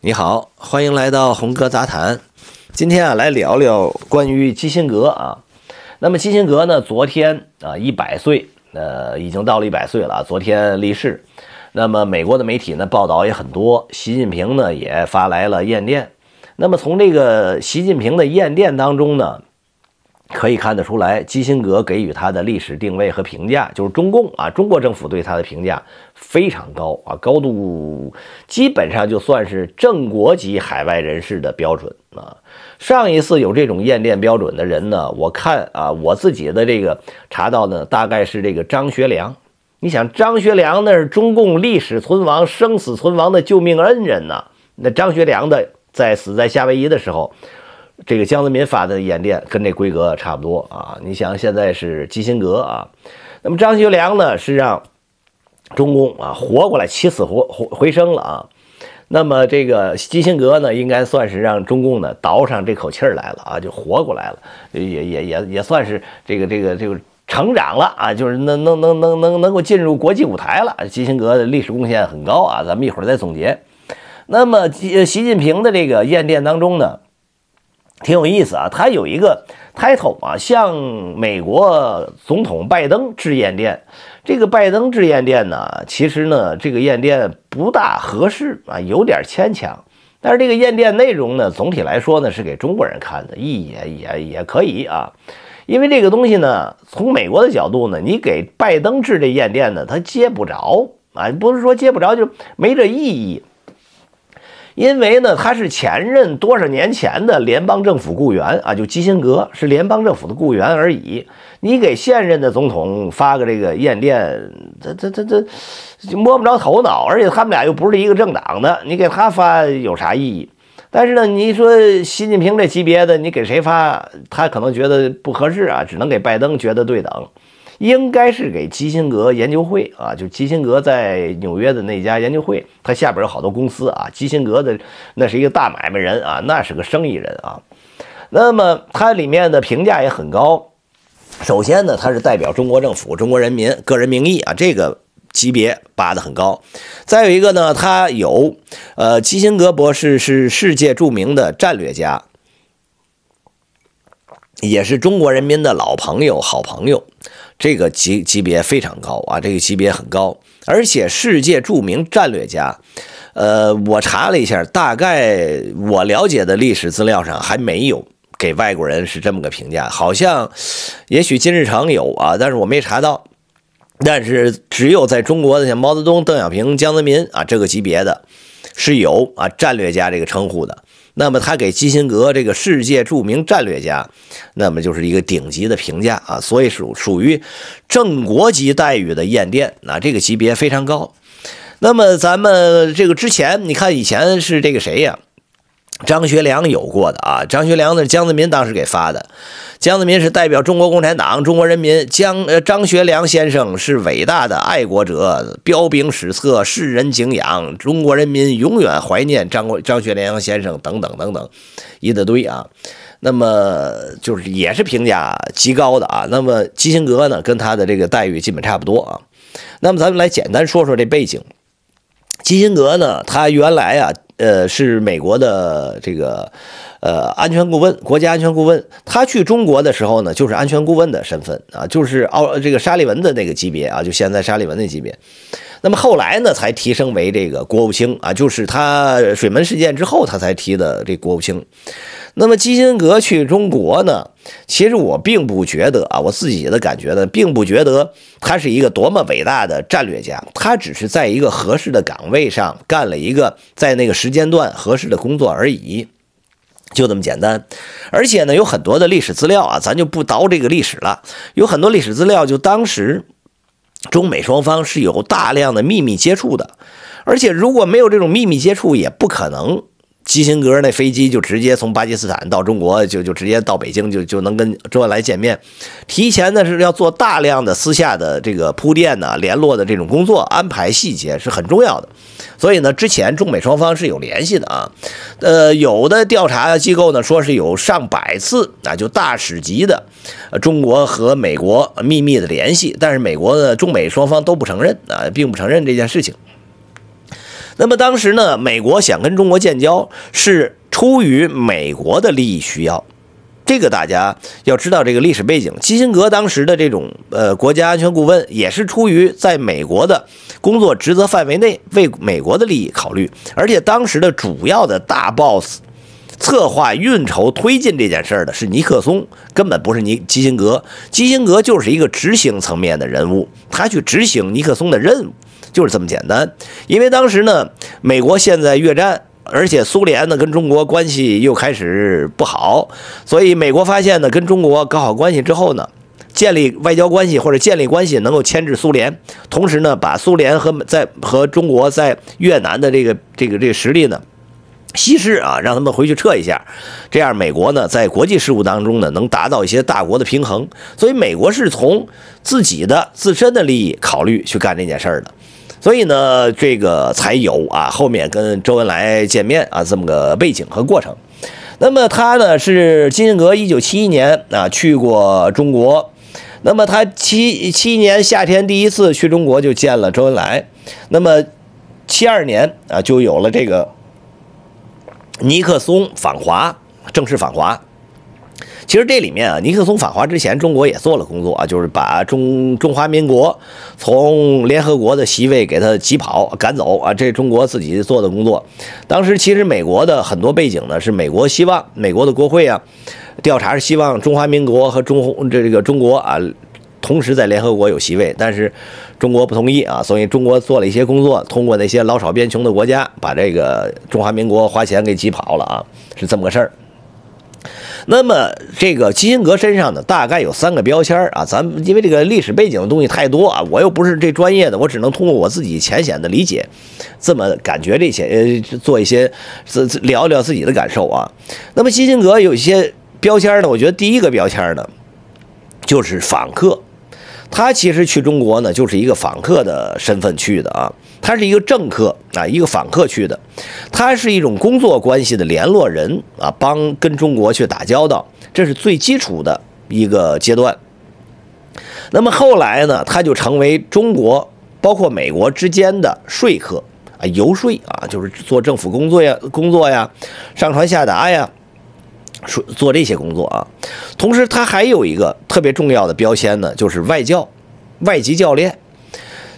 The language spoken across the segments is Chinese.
你好，欢迎来到红哥杂谈。今天啊，来聊聊关于基辛格啊。那么基辛格呢，昨天啊一百岁，呃，已经到了一百岁了。昨天离世。那么美国的媒体呢报道也很多，习近平呢也发来了唁电。那么从这个习近平的唁电当中呢。可以看得出来，基辛格给予他的历史定位和评价，就是中共啊，中国政府对他的评价非常高啊，高度基本上就算是正国级海外人士的标准啊。上一次有这种验电标准的人呢，我看啊，我自己的这个查到呢，大概是这个张学良。你想，张学良那是中共历史存亡、生死存亡的救命恩人呐。那张学良的在死在夏威夷的时候。这个江泽民发的演电跟这规格差不多啊，你想现在是基辛格啊，那么张学良呢是让中共啊活过来起死活回回生了啊，那么这个基辛格呢应该算是让中共呢倒上这口气儿来了啊，就活过来了，也也也也算是这个这个这个成长了啊，就是能能能能能能够进入国际舞台了。基辛格的历史贡献很高啊，咱们一会儿再总结。那么习习近平的这个验电当中呢？挺有意思啊，他有一个 title 啊，向美国总统拜登致唁电。这个拜登致唁电呢，其实呢，这个唁电不大合适啊，有点牵强。但是这个唁电内容呢，总体来说呢，是给中国人看的，意义也也也可以啊。因为这个东西呢，从美国的角度呢，你给拜登致这唁电呢，他接不着啊，不是说接不着就没这意义。因为呢，他是前任多少年前的联邦政府雇员啊，就基辛格是联邦政府的雇员而已。你给现任的总统发个这个唁电，这这这这摸不着头脑。而且他们俩又不是一个政党的，你给他发有啥意义？但是呢，你说习近平这级别的，你给谁发，他可能觉得不合适啊，只能给拜登觉得对等。应该是给基辛格研究会啊，就基辛格在纽约的那家研究会，他下边有好多公司啊。基辛格的那是一个大买卖人啊，那是个生意人啊。那么他里面的评价也很高。首先呢，他是代表中国政府、中国人民个人名义啊，这个级别拔得很高。再有一个呢，他有呃，基辛格博士是世界著名的战略家。也是中国人民的老朋友、好朋友，这个级级别非常高啊，这个级别很高，而且世界著名战略家，呃，我查了一下，大概我了解的历史资料上还没有给外国人是这么个评价，好像也许金日成有啊，但是我没查到，但是只有在中国的像毛泽东、邓小平、江泽民啊这个级别的，是有啊战略家这个称呼的。那么他给基辛格这个世界著名战略家，那么就是一个顶级的评价啊，所以属属于正国级待遇的宴殿，那这个级别非常高。那么咱们这个之前，你看以前是这个谁呀？张学良有过的啊，张学良呢，江泽民当时给发的，江泽民是代表中国共产党、中国人民，江呃张学良先生是伟大的爱国者，彪炳史册，世人敬仰，中国人民永远怀念张国张学良先生等等等等，一大堆啊，那么就是也是评价极高的啊，那么基辛格呢，跟他的这个待遇基本差不多啊，那么咱们来简单说说这背景，基辛格呢，他原来啊。呃，是美国的这个，呃，安全顾问，国家安全顾问，他去中国的时候呢，就是安全顾问的身份啊，就是奥这个沙利文的那个级别啊，就现在沙利文那级别。那么后来呢，才提升为这个国务卿啊，就是他水门事件之后，他才提的这国务卿。那么基辛格去中国呢？其实我并不觉得啊，我自己的感觉呢，并不觉得他是一个多么伟大的战略家，他只是在一个合适的岗位上干了一个在那个时间段合适的工作而已，就这么简单。而且呢，有很多的历史资料啊，咱就不叨这个历史了。有很多历史资料，就当时中美双方是有大量的秘密接触的，而且如果没有这种秘密接触，也不可能。基辛格那飞机就直接从巴基斯坦到中国，就就直接到北京，就就能跟周恩来见面。提前呢是要做大量的私下的这个铺垫呢、联络的这种工作，安排细节是很重要的。所以呢，之前中美双方是有联系的啊。呃，有的调查机构呢说是有上百次，那就大使级的中国和美国秘密的联系，但是美国的中美双方都不承认啊，并不承认这件事情。那么当时呢，美国想跟中国建交是出于美国的利益需要，这个大家要知道这个历史背景。基辛格当时的这种呃国家安全顾问，也是出于在美国的工作职责范围内为美国的利益考虑。而且当时的主要的大 boss，策划运筹推进这件事儿的是尼克松，根本不是尼基辛格。基辛格就是一个执行层面的人物，他去执行尼克松的任务。就是这么简单，因为当时呢，美国现在越战，而且苏联呢跟中国关系又开始不好，所以美国发现呢跟中国搞好关系之后呢，建立外交关系或者建立关系能够牵制苏联，同时呢把苏联和在和中国在越南的这个这个这个实力呢，稀释啊，让他们回去撤一下，这样美国呢在国际事务当中呢能达到一些大国的平衡，所以美国是从自己的自身的利益考虑去干这件事儿的。所以呢，这个才有啊，后面跟周恩来见面啊这么个背景和过程。那么他呢是金正成，一九七一年啊去过中国。那么他七七年夏天第一次去中国就见了周恩来。那么七二年啊就有了这个尼克松访华，正式访华。其实这里面啊，尼克松访华之前，中国也做了工作啊，就是把中中华民国从联合国的席位给他挤跑赶走啊，这是中国自己做的工作。当时其实美国的很多背景呢，是美国希望美国的国会啊调查是希望中华民国和中这个中国啊同时在联合国有席位，但是中国不同意啊，所以中国做了一些工作，通过那些老少边穷的国家，把这个中华民国花钱给挤跑了啊，是这么个事儿。那么这个基辛格身上呢，大概有三个标签啊。咱因为这个历史背景的东西太多啊，我又不是这专业的，我只能通过我自己浅显的理解，这么感觉这些呃，做一些，聊一聊自己的感受啊。那么基辛格有一些标签呢，我觉得第一个标签呢，就是访客。他其实去中国呢，就是一个访客的身份去的啊，他是一个政客啊，一个访客去的，他是一种工作关系的联络人啊，帮跟中国去打交道，这是最基础的一个阶段。那么后来呢，他就成为中国包括美国之间的说客啊，游说啊，就是做政府工作呀，工作呀，上传下达呀。说做这些工作啊，同时他还有一个特别重要的标签呢，就是外教、外籍教练，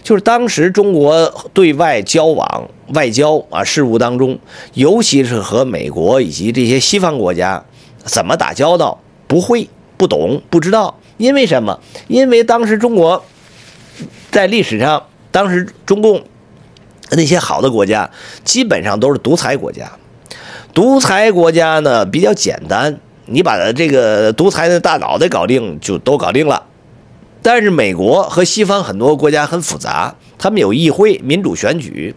就是当时中国对外交往、外交啊事务当中，尤其是和美国以及这些西方国家怎么打交道，不会、不懂、不知道，因为什么？因为当时中国在历史上，当时中共那些好的国家基本上都是独裁国家。独裁国家呢比较简单，你把这个独裁的大脑袋搞定就都搞定了。但是美国和西方很多国家很复杂，他们有议会、民主选举，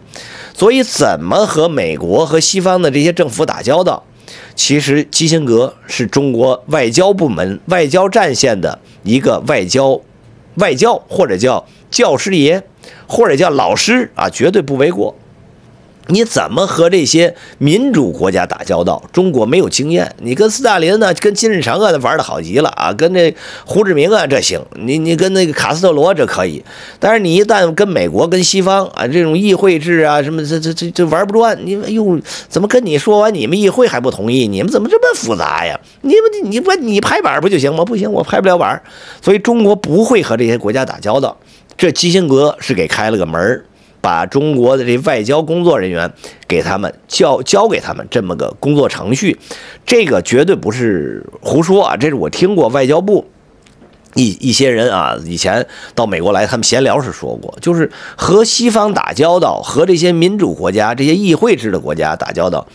所以怎么和美国和西方的这些政府打交道？其实基辛格是中国外交部门、外交战线的一个外交、外交或者叫教师爷，或者叫老师啊，绝对不为过。你怎么和这些民主国家打交道？中国没有经验。你跟斯大林呢？跟金日成啊，玩的好极了啊！跟这胡志明啊，这行。你你跟那个卡斯特罗这可以，但是你一旦跟美国跟西方啊，这种议会制啊，什么这这这这玩不转。你哎呦，怎么跟你说完，你们议会还不同意？你们怎么这么复杂呀？你们你问你拍板不就行？吗？不行，我拍不了板。所以中国不会和这些国家打交道。这基辛格是给开了个门儿。把中国的这外交工作人员给他们教交给他们这么个工作程序，这个绝对不是胡说啊！这是我听过外交部一一些人啊以前到美国来他们闲聊时说过，就是和西方打交道，和这些民主国家、这些议会制的国家打交道，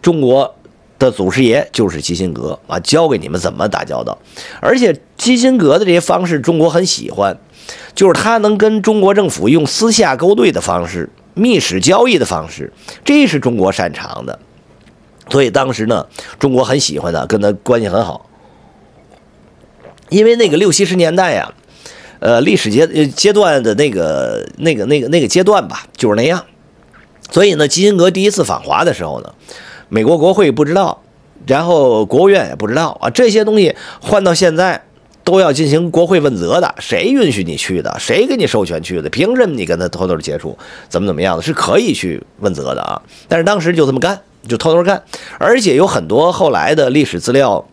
中国的祖师爷就是基辛格啊，教给你们怎么打交道，而且基辛格的这些方式，中国很喜欢。就是他能跟中国政府用私下勾兑的方式、密使交易的方式，这是中国擅长的，所以当时呢，中国很喜欢他，跟他关系很好。因为那个六七十年代呀，呃，历史阶阶段的那个、那个、那个、那个阶段吧，就是那样。所以呢，基辛格第一次访华的时候呢，美国国会不知道，然后国务院也不知道啊，这些东西换到现在。都要进行国会问责的，谁允许你去的？谁给你授权去的？凭什么你跟他偷偷接触？怎么怎么样的？是可以去问责的啊！但是当时就这么干，就偷偷干，而且有很多后来的历史资料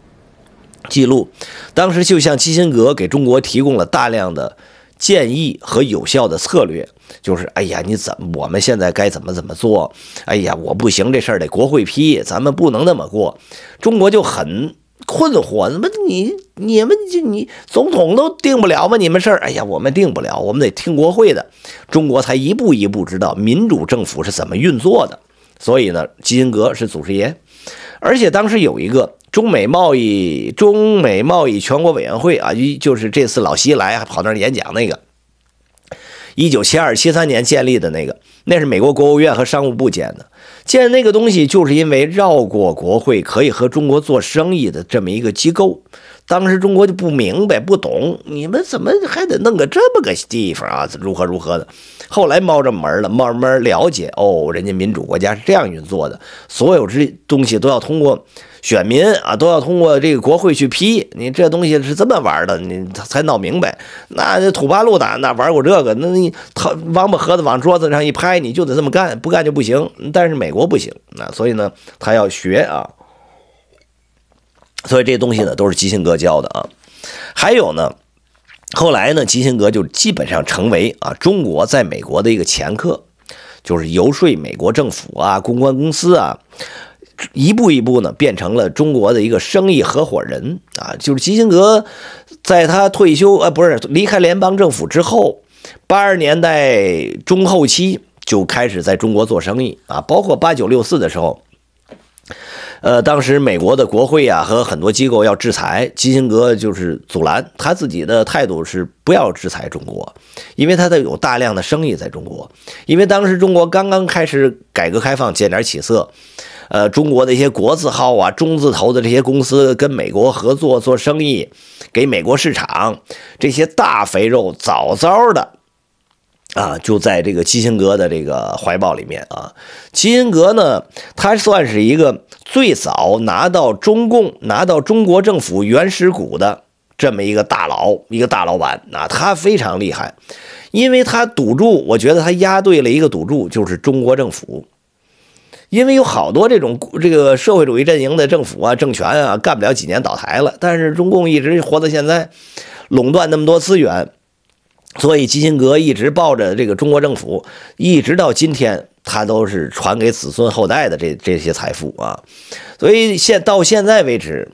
记录，当时就像基辛格给中国提供了大量的建议和有效的策略，就是哎呀，你怎么？我们现在该怎么怎么做？哎呀，我不行，这事儿得国会批，咱们不能那么过。中国就很。困惑，怎么你你们就你总统都定不了吗？你们事儿，哎呀，我们定不了，我们得听国会的。中国才一步一步知道民主政府是怎么运作的。所以呢，基辛格是祖师爷。而且当时有一个中美贸易中美贸易全国委员会啊，一就是这次老习来还跑那儿演讲那个，一九七二七三年建立的那个，那是美国国务院和商务部建的。建那个东西，就是因为绕过国会可以和中国做生意的这么一个机构。当时中国就不明白、不懂，你们怎么还得弄个这么个地方啊？如何如何的？后来猫着门了，慢慢了解。哦，人家民主国家是这样运作的，所有这东西都要通过。选民啊，都要通过这个国会去批你这东西是这么玩的，你才闹明白。那土八路哪哪玩过这个？那你他王八盒子往桌子上一拍，你就得这么干，不干就不行。但是美国不行，那所以呢，他要学啊。所以这东西呢，都是基辛格教的啊。还有呢，后来呢，基辛格就基本上成为啊中国在美国的一个前客，就是游说美国政府啊，公关公司啊。一步一步呢，变成了中国的一个生意合伙人啊！就是基辛格，在他退休呃，不是离开联邦政府之后，八十年代中后期就开始在中国做生意啊，包括八九六四的时候，呃，当时美国的国会啊和很多机构要制裁基辛格，就是阻拦他自己的态度是不要制裁中国，因为他的有大量的生意在中国，因为当时中国刚刚开始改革开放，见点起色。呃，中国的一些国字号啊，中字头的这些公司跟美国合作做生意，给美国市场这些大肥肉，早早的啊，就在这个基辛格的这个怀抱里面啊。基辛格呢，他算是一个最早拿到中共拿到中国政府原始股的这么一个大佬，一个大老板。啊，他非常厉害，因为他赌注，我觉得他押对了一个赌注，就是中国政府。因为有好多这种这个社会主义阵营的政府啊、政权啊，干不了几年倒台了。但是中共一直活到现在，垄断那么多资源，所以基辛格一直抱着这个中国政府，一直到今天，他都是传给子孙后代的这这些财富啊。所以现到现在为止，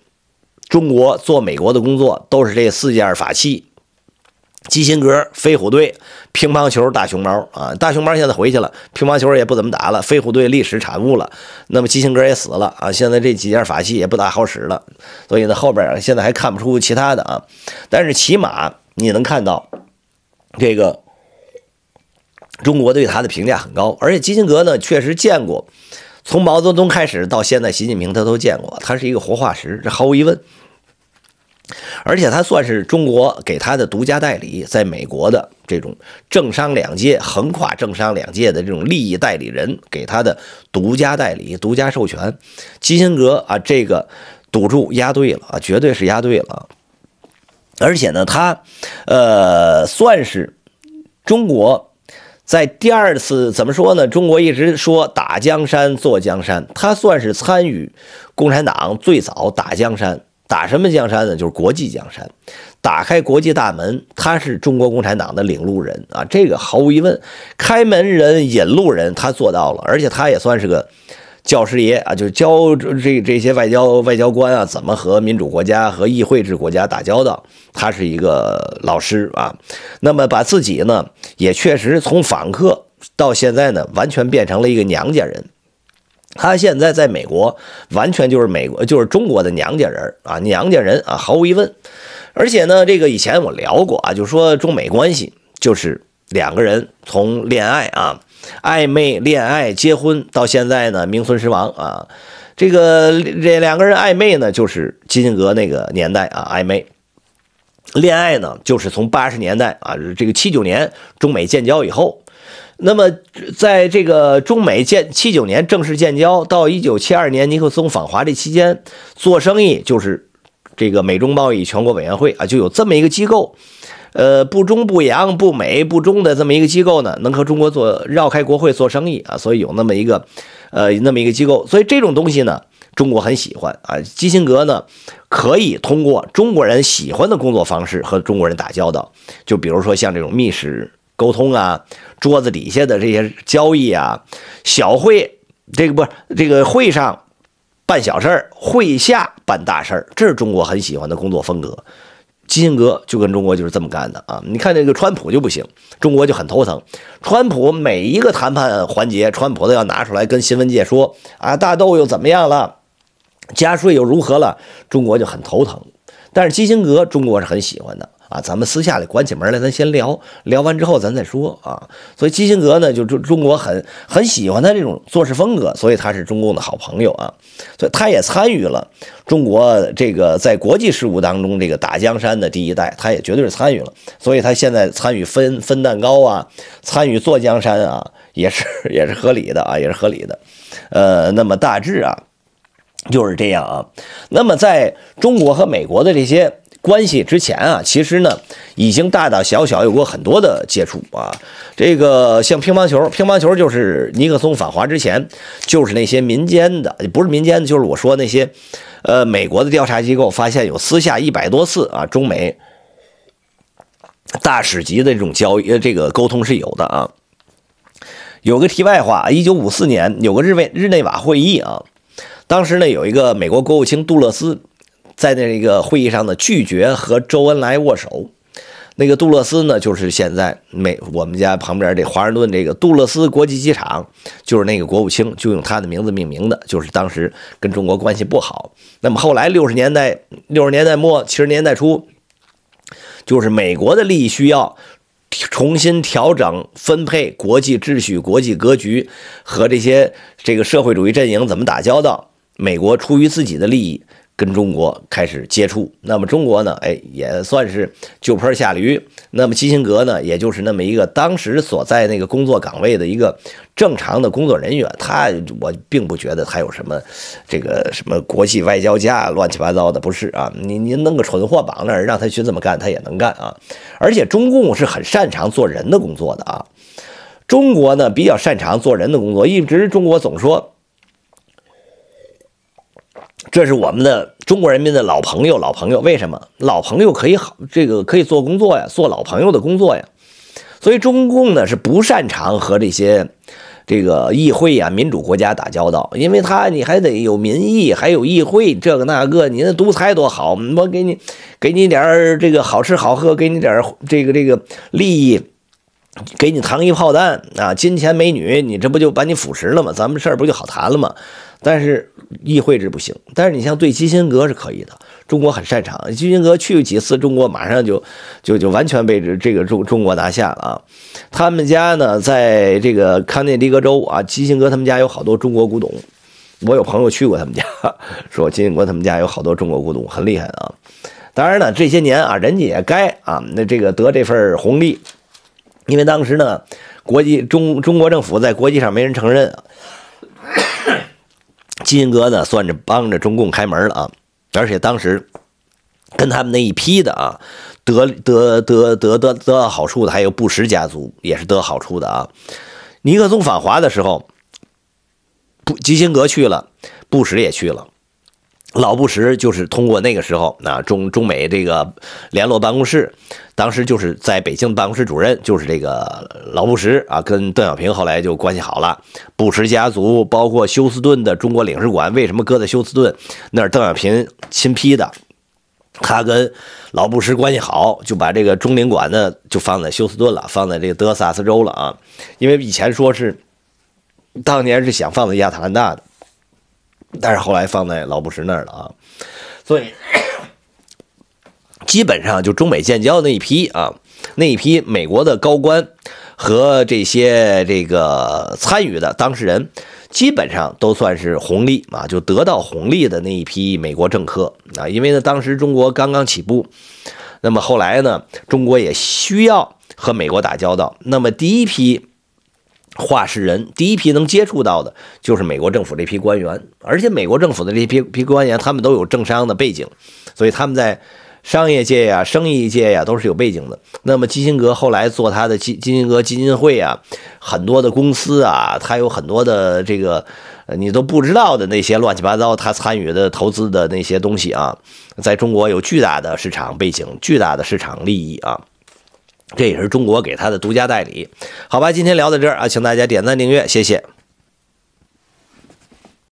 中国做美国的工作都是这四件法器。基辛格、飞虎队、乒乓球、大熊猫啊！大熊猫现在回去了，乒乓球也不怎么打了，飞虎队历史产物了，那么基辛格也死了啊！现在这几件法器也不咋好使了，所以呢，后边现在还看不出其他的啊。但是起码你能看到，这个中国对他的评价很高，而且基辛格呢确实见过，从毛泽东开始到现在习近平他都见过，他是一个活化石，这毫无疑问。而且他算是中国给他的独家代理，在美国的这种政商两界横跨政商两界的这种利益代理人给他的独家代理、独家授权。基辛格啊，这个赌注押对了啊，绝对是押对了。而且呢，他，呃，算是中国在第二次怎么说呢？中国一直说打江山、坐江山，他算是参与共产党最早打江山。打什么江山呢？就是国际江山，打开国际大门。他是中国共产党的领路人啊，这个毫无疑问。开门人、引路人，他做到了，而且他也算是个教师爷啊，就是教这这些外交外交官啊，怎么和民主国家和议会制国家打交道。他是一个老师啊，那么把自己呢，也确实从访客到现在呢，完全变成了一个娘家人。他现在在美国，完全就是美国就是中国的娘家人啊，娘家人啊，毫无疑问。而且呢，这个以前我聊过啊，就说中美关系就是两个人从恋爱啊、暧昧恋爱、结婚到现在呢，名存实亡啊。这个这两个人暧昧呢，就是基辛格那个年代啊，暧昧恋爱呢，就是从八十年代啊，这个七九年中美建交以后。那么，在这个中美建七九年正式建交到一九七二年尼克松访华这期间，做生意就是这个美中贸易全国委员会啊，就有这么一个机构，呃，不中不洋不美不中的这么一个机构呢，能和中国做绕开国会做生意啊，所以有那么一个呃，那么一个机构，所以这种东西呢，中国很喜欢啊。基辛格呢，可以通过中国人喜欢的工作方式和中国人打交道，就比如说像这种密使。沟通啊，桌子底下的这些交易啊，小会这个不是这个会上办小事儿，会下办大事儿，这是中国很喜欢的工作风格。基辛格就跟中国就是这么干的啊！你看那个川普就不行，中国就很头疼。川普每一个谈判环节，川普都要拿出来跟新闻界说啊，大豆又怎么样了，加税又如何了，中国就很头疼。但是基辛格，中国是很喜欢的。啊，咱们私下里关起门来，咱先聊聊完之后，咱再说啊。所以基辛格呢，就中中国很很喜欢他这种做事风格，所以他是中共的好朋友啊。所以他也参与了中国这个在国际事务当中这个打江山的第一代，他也绝对是参与了。所以他现在参与分分蛋糕啊，参与做江山啊，也是也是合理的啊，也是合理的。呃，那么大致啊就是这样啊。那么在中国和美国的这些。关系之前啊，其实呢，已经大大小小有过很多的接触啊。这个像乒乓球，乒乓球就是尼克松访华之前，就是那些民间的，不是民间的，就是我说那些，呃，美国的调查机构发现有私下一百多次啊，中美大使级的这种交呃这个沟通是有的啊。有个题外话，一九五四年有个日内日内瓦会议啊，当时呢有一个美国国务卿杜勒斯。在那个会议上呢，拒绝和周恩来握手。那个杜勒斯呢，就是现在美我们家旁边这华盛顿这个杜勒斯国际机场，就是那个国务卿就用他的名字命名的。就是当时跟中国关系不好。那么后来六十年代六十年代末七十年代初，就是美国的利益需要重新调整分配国际秩序、国际格局和这些这个社会主义阵营怎么打交道？美国出于自己的利益。跟中国开始接触，那么中国呢？哎，也算是就坡下驴。那么基辛格呢？也就是那么一个当时所在那个工作岗位的一个正常的工作人员。他，我并不觉得他有什么这个什么国际外交家乱七八糟的，不是啊？你你弄个蠢货绑那儿，让他去这么干，他也能干啊。而且中共是很擅长做人的工作的啊。中国呢比较擅长做人的工作，一直中国总说。这是我们的中国人民的老朋友，老朋友为什么老朋友可以好这个可以做工作呀，做老朋友的工作呀？所以中共呢是不擅长和这些这个议会啊民主国家打交道，因为他你还得有民意，还有议会这个那个，你那独裁多好，我给你给你点儿这个好吃好喝，给你点儿这个这个利益。给你糖一炮弹啊，金钱美女，你这不就把你腐蚀了吗？咱们事儿不就好谈了吗？但是议会制不行。但是你像对基辛格是可以的，中国很擅长。基辛格去几次，中国马上就就就完全被这个中中国拿下了啊。他们家呢，在这个康涅狄格州啊，基辛格他们家有好多中国古董。我有朋友去过他们家，说基辛格他们家有好多中国古董，很厉害的啊。当然呢，这些年啊，人家也该啊，那这个得这份红利。因为当时呢，国际中中国政府在国际上没人承认，基辛格呢算是帮着中共开门了啊！而且当时跟他们那一批的啊，得得得得得得到好处的，还有布什家族也是得好处的啊！尼克松访华的时候，布基辛格去了，布什也去了。老布什就是通过那个时候啊，中中美这个联络办公室，当时就是在北京办公室主任就是这个老布什啊，跟邓小平后来就关系好了。布什家族包括休斯顿的中国领事馆，为什么搁在休斯顿？那是邓小平亲批的。他跟老布什关系好，就把这个中领馆呢就放在休斯顿了，放在这个德萨斯州了啊。因为以前说是，当年是想放在亚特兰大的。但是后来放在老布什那儿了啊，所以基本上就中美建交那一批啊，那一批美国的高官和这些这个参与的当事人，基本上都算是红利啊，就得到红利的那一批美国政客啊，因为呢当时中国刚刚起步，那么后来呢中国也需要和美国打交道，那么第一批。话事人第一批能接触到的就是美国政府这批官员，而且美国政府的这批批官员他们都有政商的背景，所以他们在商业界呀、生意界呀都是有背景的。那么基辛格后来做他的基基辛格基金会啊，很多的公司啊，他有很多的这个你都不知道的那些乱七八糟他参与的投资的那些东西啊，在中国有巨大的市场背景、巨大的市场利益啊。这也是中国给他的独家代理，好吧？今天聊到这儿啊，请大家点赞订阅，谢谢。